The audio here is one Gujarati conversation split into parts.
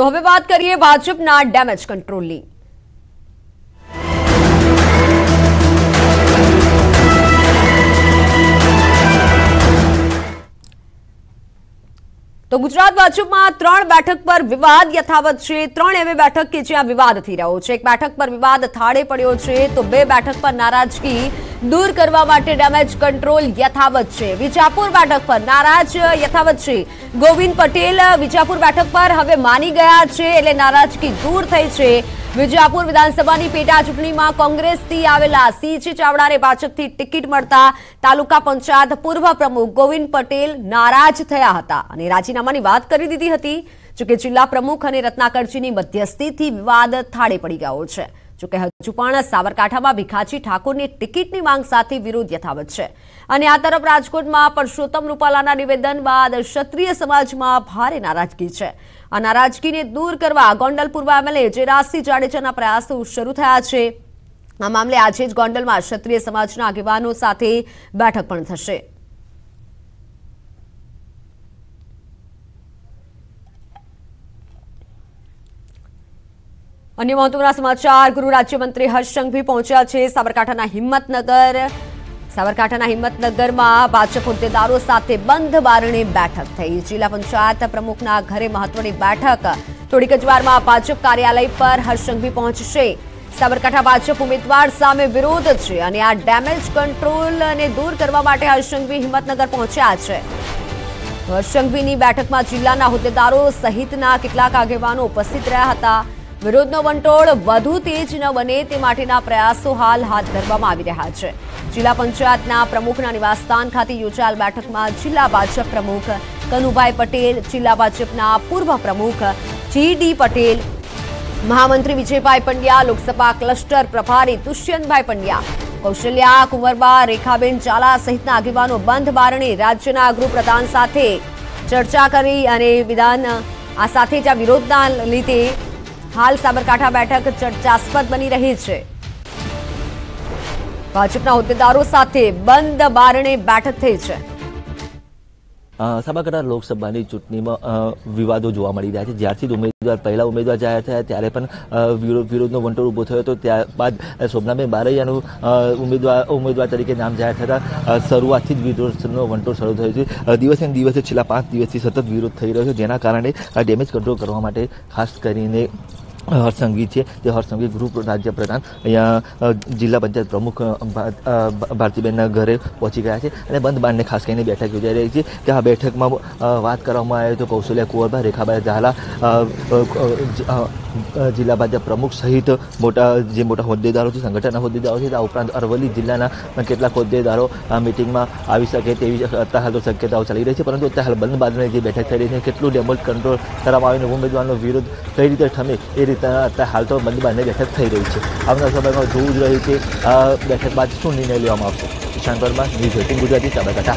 તો હવે વાત કરીએ ભાજપના ડેમેજ કંટ્રોલની તો ગુજરાત ભાજપમાં ત્રણ બેઠક પર વિવાદ યથાવત છે ત્રણ એવી બેઠક કે જ્યાં વિવાદ થઈ રહ્યો છે એક બેઠક પર વિવાદ થાળે પડ્યો છે તો બે બેઠક પર નારાજગી દૂર કરવા માટે ડેમેજ કંટ્રોલ યથાવત છે વિજાપુર બેઠક પર નારાજ યથાવત છે ગોવિંદ પટેલ વિજાપુર બેઠક પર હવે માની ગયા છે એટલે નારાજગી દૂર થઈ છે વિજયપુર વિધાનસભાની પેટા ચૂંટણીમાં કોંગ્રેસથી આવેલા સીજી ચાવડાને ભાજપથી ટિકિટ મળતા તાલુકા પંચાયત પૂર્વ પ્રમુખ ગોવિંદ પટેલ નારાજ થયા હતા અને રાજીનામાની વાત કરી દીધી હતી જોકે જિલ્લા પ્રમુખ અને રત્નાકરજીની મધ્યસ્થીથી વિવાદ થાળે પડી ગયો છે જોકે હજુ પણ સાબરકાંઠામાં ભીખાજી ઠાકોરની ટિકિટની માંગ સાથે વિરોધ યથાવત છે અને આ તરફ રાજકોટમાં પરસોત્તમ રૂપાલાના નિવેદન બાદ ક્ષત્રિય સમાજમાં ભારે નારાજગી છે આ નારાજગીને દૂર કરવા ગોંડલ પૂર્વ એમએલએ જેરાજસિંહ જાડેજાના પ્રયાસો શરૂ થયા છે આ મામલે આજે જ ગોંડલમાં ક્ષત્રિય સમાજના આગેવાનો સાથે બેઠક પણ થશે અન્ય મહત્વના સમાચાર ગૃહ રાજ્યમંત્રી હર્ષ સંઘવી પહોંચ્યા છે સાબરકાંઠાના હિંમતનગર સાબરકાંઠાના હિંમતનગરમાં ભાજપ હોદ્દેદારો સાથે બંધ બારણે બેઠક થઈ જિલ્લા પંચાયત પ્રમુખના ઘરે મહત્વની બેઠક થોડીક જ વારમાં ભાજપ કાર્યાલય પર હર્ષંઘવી પહોંચશે સાબરકાંઠા ભાજપ ઉમેદવાર સામે વિરોધ છે અને આ ડેમેજ કંટ્રોલને દૂર કરવા માટે હર્ષંઘવી હિંમતનગર પહોંચ્યા છે હર્ષંઘવીની બેઠકમાં જિલ્લાના હોદ્દેદારો સહિતના કેટલાક આગેવાનો ઉપસ્થિત રહ્યા હતા વિરોધનો વંટોળ વધુ તેજ ન બને તે માટેના પ્રયાસો હાલ હાથ ધરવામાં આવી રહ્યા છે જિલ્લા પંચાયતના પ્રમુખના નિવાસસ્થાન ખાતે યોજાયેલ બેઠકમાં જિલ્લા ભાજપ પ્રમુખ કનુભાઈ પટેલ જિલ્લા ભાજપના પૂર્વ પ્રમુખ જીડી પટેલ મહામંત્રી વિજયભાઈ પંડ્યા લોકસભા ક્લસ્ટર પ્રભારી દુષ્યંતભાઈ પંડ્યા કૌશલ્યા કુંવરબા રેખાબેન ચાલા સહિતના આગેવાનો બંધ બારણે રાજ્યના ગૃહપ્રધાન સાથે ચર્ચા કરી અને વિધાન આ સાથે જ આ વિરોધના લીધે હાલ સાબરકાંઠા બેઠક ચર્ચાસ્પદ બની રહી છે ભાજપના હોદ્દેદારો સાથે બંધ બારણે બેઠક થઈ છે સાબરકાંઠા લોકસભાની ચૂંટણીમાં વિવાદો જોવા મળી રહ્યા છે જ્યારથી ઉમેદવાર પહેલા ઉમેદવાર જાહેર થયા ત્યારે પણ વિરોધનો વંટોળ ઊભો થયો હતો ત્યારબાદ શોભનાબેન બારૈયાનું ઉમેદવાર ઉમેદવાર તરીકે નામ જાહેર થતાં શરૂઆતથી જ વિરોધનો વંટોળ શરૂ થયો છે દિવસે દિવસે છેલ્લા પાંચ દિવસથી સતત વિરોધ થઈ રહ્યો છે જેના કારણે ડેમેજ કંટ્રોલ કરવા માટે ખાસ કરીને હર્ષસંઘવી છે તે હર્ષસંઘવી ગૃહ રાજ્ય પ્રધાન અહીંયા જિલ્લા પંચાયત પ્રમુખ ભારતીબેનના ઘરે પહોંચી ગયા છે અને બંધ બારને ખાસ કરીને બેઠક યોજાઈ રહી છે કે આ બેઠકમાં વાત કરવામાં આવી તો કૌશલ્યા કુંવરબા રેખાબાઈ ઝાલા જિલ્લા ભાજપ પ્રમુખ સહિત મોટા જે મોટા હોદ્દેદારો છે સંગઠનના હોદ્દેદારો છે આ ઉપરાંત અરવલ્લી જિલ્લાના કેટલાક હોદ્દેદારો આ મિટિંગમાં આવી શકે તેવી અત્યારે હાલ તો શક્યતાઓ ચાલી રહી છે પરંતુ અત્યારે હાલ બંધ બાદની જે બેઠક થઈ રહી છે કેટલું ડેમોજ કંટ્રોલ કરવામાં આવીને ઉમેદવારનો વિરોધ કઈ રીતે ઠમે એ રીતના અત્યારે હાલ તો બંને બંને બેઠક થઈ રહી છે આવનાર સમયમાં જોવું જ રહ્યું કે બેઠક બાદ શું નિર્ણય લેવામાં આવશે ઈશાન પરમાર ન્યૂઝ એટીન ગુજરાતી સાબરકાંઠા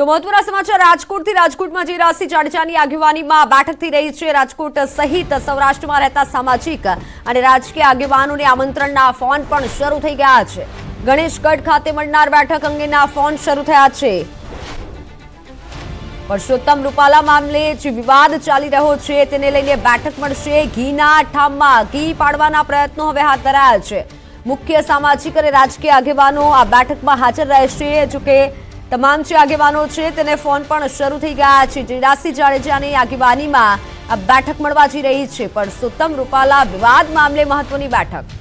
તો મહત્વના સમાચાર રાજકોટથી રાજકોટમાં જે રાશિ જાડેજાની આગેવાનીમાં બેઠક થઈ રહી છે રાજકોટ સહિત સૌરાષ્ટ્રમાં રહેતા સામાજિક અને રાજકીય આગેવાનોને આમંત્રણના ફોન પણ શરૂ થઈ ગયા છે ગણેશગઢ ખાતે મળનાર બેઠક અંગેના ફોન શરૂ થયા છે પરસોત્તમ રૂપાલા મામલે જે વિવાદ ચાલી રહ્યો છે તેને લઈને બેઠક મળશે ઘીના ઠામમાં ઘી પાડવાના પ્રયત્નો હવે હાથ ધરાયા છે મુખ્ય સામાજિક અને રાજકીય આગેવાનો આ બેઠકમાં હાજર રહેશે જોકે તમામ જે આગેવાનો છે તેને ફોન પણ શરૂ થઈ ગયા છે જીરાસી જાડેજાની આગેવાનીમાં આ બેઠક મળવા જઈ રહી છે પરસોત્તમ રૂપાલા વિવાદ મામલે મહત્વની બેઠક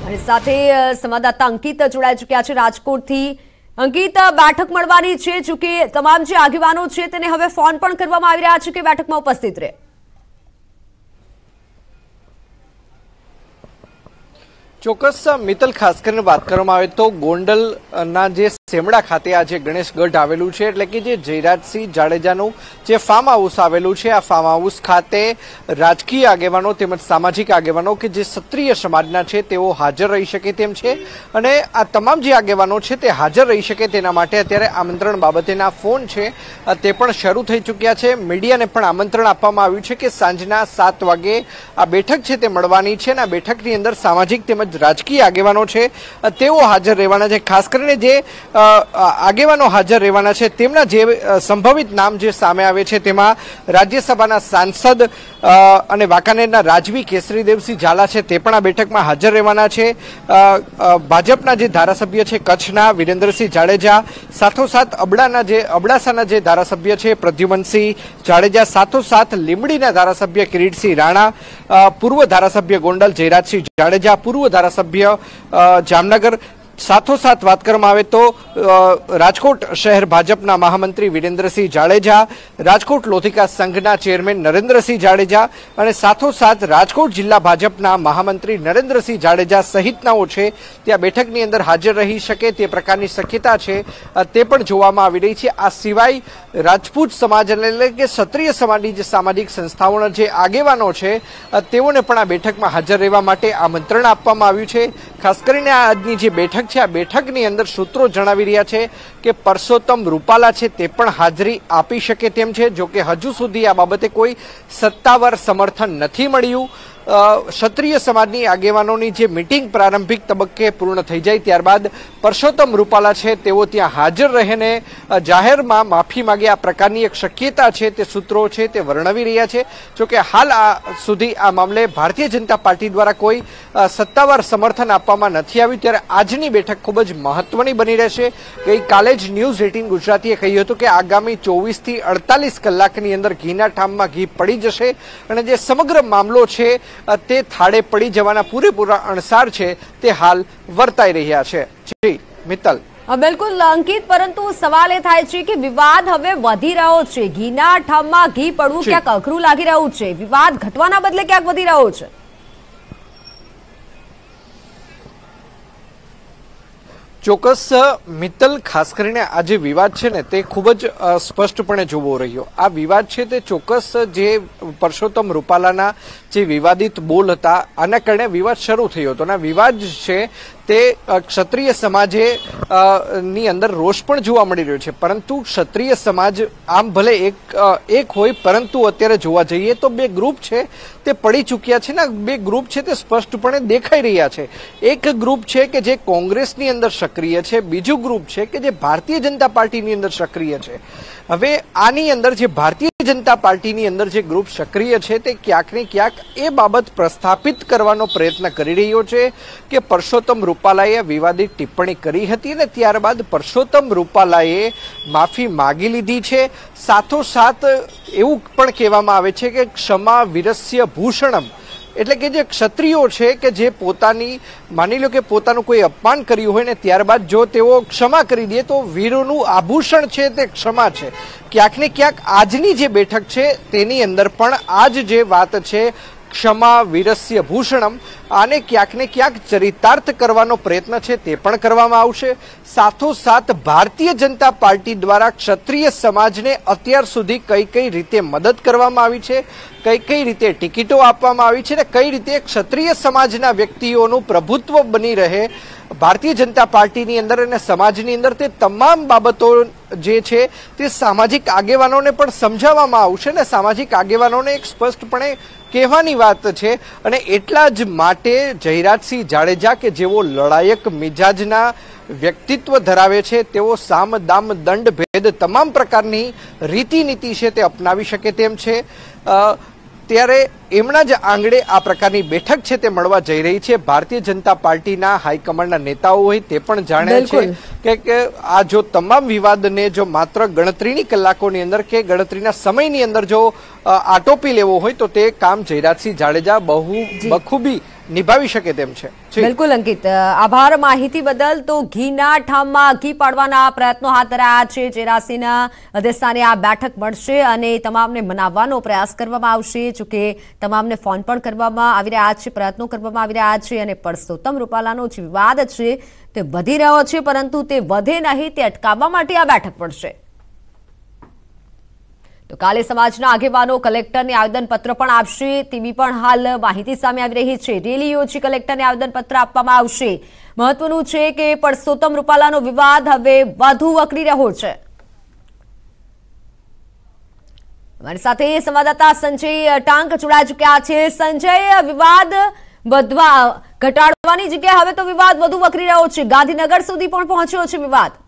મારી સાથે સંવાદદાતા અંકિત જોડાઈ ચુક્યા છે રાજકોટથી અંકિત બેઠક મળવાની છે ચૂંકે તમામ જે આગેવાનો છે તેને હવે ફોન પણ કરવામાં આવી રહ્યા છે કે બેઠકમાં ઉપસ્થિત રહે ચોક્કસ મિત્તલ ખાસ કરીને વાત કરવામાં આવે તો ગોંડલના જે સેમડા ખાતે આ જે ગણેશગઢ આવેલું છે એટલે કે જે જયરાજસિંહ જાડેજાનું જે ફાર્મ હાઉસ આવેલું છે આ ફાર્મ હાઉસ ખાતે રાજકીય આગેવાનો તેમજ સામાજિક આગેવાનો કે જે ક્ષત્રિય સમાજના છે તેઓ હાજર રહી શકે તેમ છે અને આ તમામ જે આગેવાનો છે તે હાજર રહી શકે તેના માટે અત્યારે આમંત્રણ બાબતેના ફોન છે તે પણ શરૂ થઈ ચૂક્યા છે મીડિયાને પણ આમંત્રણ આપવામાં આવ્યું છે કે સાંજના સાત વાગે આ બેઠક છે તે મળવાની છે અને આ બેઠકની અંદર સામાજિક તેમજ રાજકીય આગેવાનો છે તેઓ હાજર રહેવાના છે ખાસ કરીને જે આગેવાનો હાજર રહેવાના છે તેમના જે સંભવિત નામ જે સામે આવે છે તેમાં રાજ્યસભાના સાંસદ અને વાંકાનેરના રાજવી કેસરીદેવસિંહ ઝાલા છે તે પણ આ બેઠકમાં હાજર રહેવાના છે ભાજપના જે ધારાસભ્ય છે કચ્છના વિરેન્દ્રસિંહ જાડેજા સાથોસાથ અબડાના જે અબડાસાના જે ધારાસભ્ય છે પ્રદ્યુમનસિંહ જાડેજા સાથોસાથ લીંબડીના ધારાસભ્ય કિરીટસિંહ રાણા પૂર્વ ધારાસભ્ય ગોંડલ જયરાજસિંહ જાડેજા પૂર્વ ધારાસભ્ય જામનગર સાથોસાથ વાત કરવામાં આવે તો રાજકોટ શહેર ભાજપના મહામંત્રી વિરેન્દ્રસિંહ જાડેજા રાજકોટ લોધિકા સંઘના ચેરમેન નરેન્દ્રસિંહ જાડેજા અને સાથોસાથ રાજકોટ જિલ્લા ભાજપના મહામંત્રી નરેન્દ્રસિંહ જાડેજા સહિતનાઓ છે ત્યાં બેઠકની અંદર હાજર રહી શકે તે પ્રકારની શક્યતા છે તે પણ જોવામાં આવી રહી છે આ સિવાય રાજપૂત સમાજ એટલે કે ક્ષત્રિય સમાજની જે સામાજિક સંસ્થાઓના જે આગેવાનો છે તેઓને પણ આ બેઠકમાં હાજર રહેવા માટે આમંત્રણ આપવામાં આવ્યું છે ખાસ કરીને આ આજની જે બેઠક છે આ બેઠકની અંદર સૂત્રો જણાવી રહ્યા છે કે પરસોત્તમ રૂપાલા છે તે પણ હાજરી આપી શકે તેમ છે જોકે હજુ સુધી આ બાબતે કોઈ સત્તાવાર સમર્થન નથી મળ્યું ક્ષત્રિય સમાજની આગેવાનોની જે મિટિંગ પ્રારંભિક તબક્કે પૂર્ણ થઈ જાય ત્યારબાદ પરસોત્તમ રૂપાલા છે તેઓ ત્યાં હાજર રહીને જાહેરમાં માફી માગે આ પ્રકારની એક શક્યતા છે તે સૂત્રો છે તે વર્ણવી રહ્યા છે જોકે હાલ આ સુધી આ મામલે ભારતીય જનતા પાર્ટી દ્વારા કોઈ સત્તાવાર સમર્થન આપવામાં નથી આવ્યું ત્યારે આજની બેઠક ખૂબ જ મહત્વની બની રહેશે ગઈકાલે જ ન્યૂઝ એટીન ગુજરાતીએ કહ્યું હતું કે આગામી ચોવીસથી અડતાલીસ કલાકની અંદર ઘીના ઠામમાં ઘી પડી જશે અને જે સમગ્ર મામલો છે તે થાળે પડી જવાના પૂરેપૂરા અણસાર છે તે હાલ વર્તાઈ રહ્યા છે જી મિત્તલ બિલકુલ અંકિત પરંતુ સવાલ એ થાય છે કે વિવાદ હવે વધી રહ્યો છે ઘીના ઠામમાં ઘી પડવું ક્યાંક અઘરું લાગી રહ્યું છે વિવાદ ઘટવાના બદલે ક્યાંક વધી રહ્યો છે ચોક્કસ મિત્તલ ખાસ કરીને આ જે વિવાદ છે ને તે ખૂબ જ સ્પષ્ટપણે જોવો રહ્યો આ વિવાદ છે તે ચોક્કસ જે પરસોત્તમ રૂપાલાના જે વિવાદિત બોલ હતા આના કારણે વિવાદ શરૂ થયો હતો અને વિવાદ છે તે ક્ષત્રિય સમાજે ની અંદર રોષ પણ જોવા મળી રહ્યો છે પરંતુ ક્ષત્રિય સમાજ આમ ભલે એક એક હોય પરંતુ અત્યારે જોવા જઈએ તો બે ગ્રુપ છે તે પડી ચૂક્યા છે ને બે ગ્રુપ છે તે સ્પષ્ટપણે દેખાઈ રહ્યા છે એક ગ્રુપ છે કે જે કોંગ્રેસની અંદર શક્તિ સક્રિય છે બીજું ગ્રુપ છે કે જે ભારતીય જનતા પાર્ટીની અંદર સક્રિય છે હવે આની અંદર જે ભારતીય જનતા પાર્ટીની અંદર જે ગ્રુપ સક્રિય છે તે ક્યાંક ને ક્યાંક એ બાબત પ્રસ્થાપિત કરવાનો પ્રયત્ન કરી રહ્યો છે કે પરસોત્તમ રૂપાલાએ વિવાદિત ટિપ્પણી કરી હતી અને ત્યારબાદ પરસોત્તમ રૂપાલાએ માફી માગી લીધી છે સાથોસાથ એવું પણ કહેવામાં આવે છે કે ક્ષમા વિરસ્ય ભૂષણમ એટલે કે જે ક્ષત્રિયો છે કે જે પોતાની માની લો કે પોતાનું કોઈ અપમાન કર્યું હોય ને ત્યારબાદ જો તેઓ ક્ષમા કરી દે તો વીરોનું આભૂષણ છે તે ક્ષમા છે ક્યાંક ને ક્યાંક આજની જે બેઠક છે તેની અંદર પણ આજ જે વાત છે ક્ષમા વીરસ્ય ભૂષણમ આને ક્યાંક ક્યાંક ચરિતાર્થ કરવાનો પ્રયત્ન છે તે પણ કરવામાં આવશે સાથોસાથ ભારતીય જનતા પાર્ટી દ્વારા ક્ષત્રિય સમાજને અત્યાર સુધી કઈ કઈ રીતે મદદ કરવામાં આવી છે કઈ કઈ રીતે ટિકિટો આપવામાં આવી છે અને કઈ રીતે ક્ષત્રિય સમાજના વ્યક્તિઓનું પ્રભુત્વ બની રહે ભારતીય જનતા પાર્ટીની અંદર અને સમાજની અંદર તે તમામ બાબતો જે છે તે સામાજિક આગેવાનોને પણ સમજાવવામાં આવશે અને સામાજિક આગેવાનોને એક સ્પષ્ટપણે કહેવાની વાત છે અને એટલા જ માટે જયરાજસિંહ જાડેજા કે જેઓ લડાયક મિજાજના વ્યક્તિત્વ ધરાવે છે તેઓ સામ દામ દંડ ભેદ તમામ પ્રકારની રીતિ નીતિ છે તે અપનાવી શકે તેમ છે ત્યારે એમના જ આંગણે આ પ્રકારની બેઠક છે તે મળવા જઈ રહી છે ભારતીય જનતા પાર્ટીના હાઈકમાન્ડના નેતાઓ હોય તે પણ જાણે છે કે આ જો તમામ વિવાદને જો માત્ર ગણતરીની કલાકોની અંદર કે ગણતરીના સમયની અંદર જો આટોપી લેવો હોય તો તે કામ જયરાજસિંહ જાડેજા બહુ બખૂબી નિભાવી શકે તેમ છે બિલકુલ અંકિત આભાર માહિતી બદલ તો ઘીના ઠામમાં ઘી પાડવાના પ્રયત્નો હાથ ધરાયા છે જે રાશિના અધ્યક્ષસ્થાને આ બેઠક મળશે અને તમામને મનાવવાનો પ્રયાસ કરવામાં આવશે જોકે તમામને ફોન પણ કરવામાં આવી રહ્યા છે પ્રયત્નો કરવામાં આવી રહ્યા છે અને પરસોત્તમ રૂપાલાનો જે વિવાદ છે તે વધી રહ્યો છે પરંતુ તે વધે નહીં તે અટકાવવા માટે આ બેઠક મળશે તો કાલે સમાજના આગેવાનો કલેક્ટરને આવેદનપત્ર પણ આપશે તેવી પણ હાલ માહિતી સામે આવી રહી છે રેલી યોજી કલેક્ટરને આવેદનપત્ર આપવામાં આવશે મહત્વનું છે કે પરસોત્તમ રૂપાલાનો વિવાદ હવે વધુ વકરી રહ્યો છે મારી સાથે સંવાદદાતા સંજય ટાંક જોડાઈ ચૂક્યા છે સંજય વિવાદ વધવા ઘટાડવાની જગ્યાએ હવે તો વિવાદ વધુ વકરી રહ્યો છે ગાંધીનગર સુધી પણ પહોંચ્યો છે વિવાદ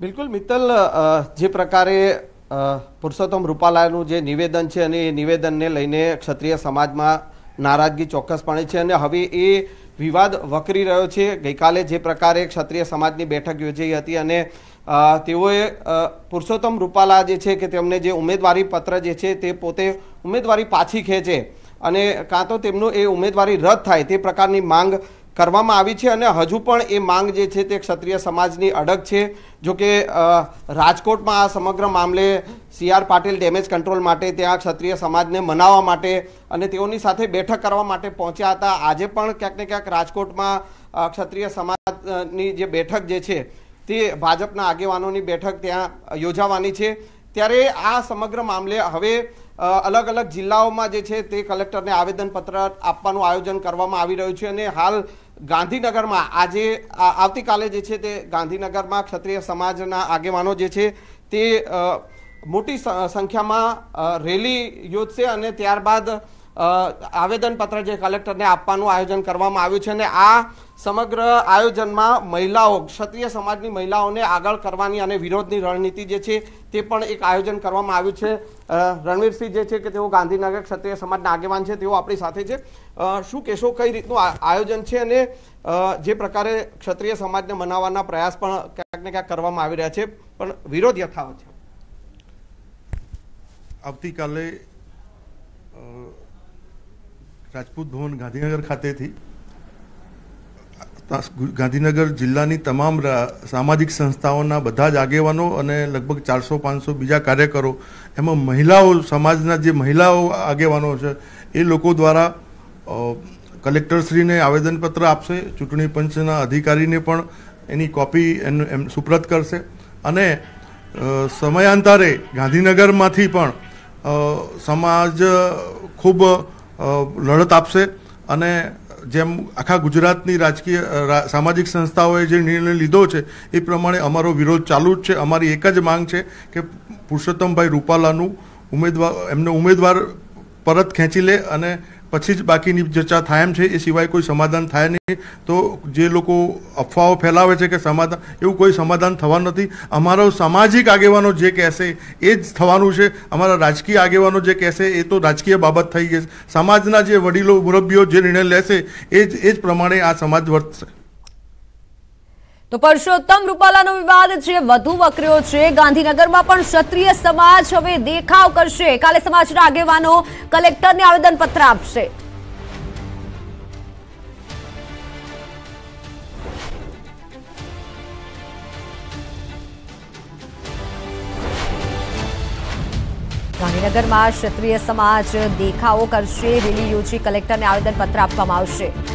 બિલકુલ મિત્તલ જે પ્રકારે પુરુષોત્તમ રૂપાલાનું જે નિવેદન છે અને એ નિવેદનને લઈને ક્ષત્રિય સમાજમાં નારાજગી ચોક્કસપણે છે અને હવે એ વિવાદ વકરી રહ્યો છે ગઈકાલે જે પ્રકારે ક્ષત્રિય સમાજની બેઠક યોજાઈ હતી અને તેઓએ પુરુષોત્તમ રૂપાલા જે છે કે તેમને જે ઉમેદવારી પત્ર જે છે તે પોતે ઉમેદવારી પાછી ખેંચે અને કાં તો તેમનું એ ઉમેદવારી રદ થાય તે પ્રકારની માંગ કરવામાં આવી છે અને હજુ પણ એ માંગ જે છે તે ક્ષત્રિય સમાજની અડગ છે જો કે રાજકોટમાં આ સમગ્ર મામલે C R R Patil damage control માટે ત્યાં ક્ષત્રિય સમાજને મનાવવા માટે અને તેઓની સાથે બેઠક કરવા માટે પહોંચ્યા હતા આજે પણ ક્યાંક ને ક્યાંક રાજકોટમાં ક્ષત્રિય સમાજની જે બેઠક જે છે તે ભાજપના આગેવાનોની બેઠક ત્યાં યોજાવાની છે ત્યારે આ સમગ્ર મામલે હવે અલગ અલગ જિલ્લાઓમાં જે છે તે કલેક્ટરને આવેદનપત્ર આપવાનું આયોજન કરવામાં આવી રહ્યું છે અને હાલ ગાંધીનગરમાં આજે આવતીકાલે જે છે તે ગાંધીનગરમાં ક્ષત્રિય સમાજના આગેવાનો જે છે તે મોટી સંખ્યામાં રેલી યોજશે અને ત્યારબાદ આવેદનપત્ર જે કલેક્ટરને આપવાનું આયોજન કરવામાં આવ્યું છે અને આ સમગ્ર આયોજનમાં મહિલાઓ ક્ષત્રિય સમાજની મહિલાઓને આગળ કરવાની અને વિરોધની રણનીતિ જે છે તે પણ એક આયોજન કરવામાં આવ્યું છે રણવીરસિંહ જે છે કે તેઓ ગાંધીનગર ક્ષત્રિય સમાજના આગેવાન છે તેઓ આપણી સાથે છે શું કહેશો કઈ રીતનું આયોજન છે અને જે પ્રકારે ક્ષત્રિય સમાજને મનાવવાના પ્રયાસ પણ ક્યાંક ને ક્યાંક કરવામાં આવી રહ્યા છે પણ વિરોધ યથાવત છે આવતીકાલે રાજપૂત ભવન ગાંધીનગર ખાતેથી ગાંધીનગર જિલ્લાની તમામ સામાજિક સંસ્થાઓના બધા જ આગેવાનો અને લગભગ ચારસો પાંચસો બીજા કાર્યકરો એમાં મહિલાઓ સમાજના જે મહિલાઓ આગેવાનો છે એ લોકો દ્વારા કલેક્ટરશ્રીને આવેદનપત્ર આપશે ચૂંટણી પંચના અધિકારીને પણ એની કોપી એનું એમ સુપ્રત કરશે અને સમયાંતરે ગાંધીનગરમાંથી પણ સમાજ ખૂબ લડત આપશે અને જેમ આખા ગુજરાતની રાજકીય સામાજિક સંસ્થાઓએ જે નિર્ણય લીધો છે એ પ્રમાણે અમારો વિરોધ ચાલુ જ છે અમારી એક જ માંગ છે કે પુરુષોત્તમભાઈ રૂપાલાનું ઉમેદવાર એમને ઉમેદવાર પરત ખેંચી લે અને પછી જ બાકીની ચર્ચા થાય એમ છે એ સિવાય કોઈ સમાધાન થાય નહીં તો જે લોકો અફવાઓ ફેલાવે છે કે સમાધાન એવું કોઈ સમાધાન થવાનું નથી અમારો સામાજિક આગેવાનો જે કહેશે એ જ થવાનું છે અમારા રાજકીય આગેવાનો જે કહેશે એ તો રાજકીય બાબત થઈ જશે સમાજના જે વડીલો મુરબ્બીઓ જે નિર્ણય લેશે એ જ એ જ પ્રમાણે આ સમાજ વર્તશે તો પરસોત્તમ રૂપાલાનો વિવાદ છે વધુ વકર્યો છે ગાંધીનગરમાં પણ ક્ષત્રિય સમાજ હવે દેખાવ કરશે કાલે સમાજના આગેવાનો કલેક્ટરને આવેદનપત્ર આપશે ગાંધીનગરમાં ક્ષત્રિય સમાજ દેખાવો કરશે રેલી યોજી કલેક્ટરને આવેદનપત્ર આપવામાં આવશે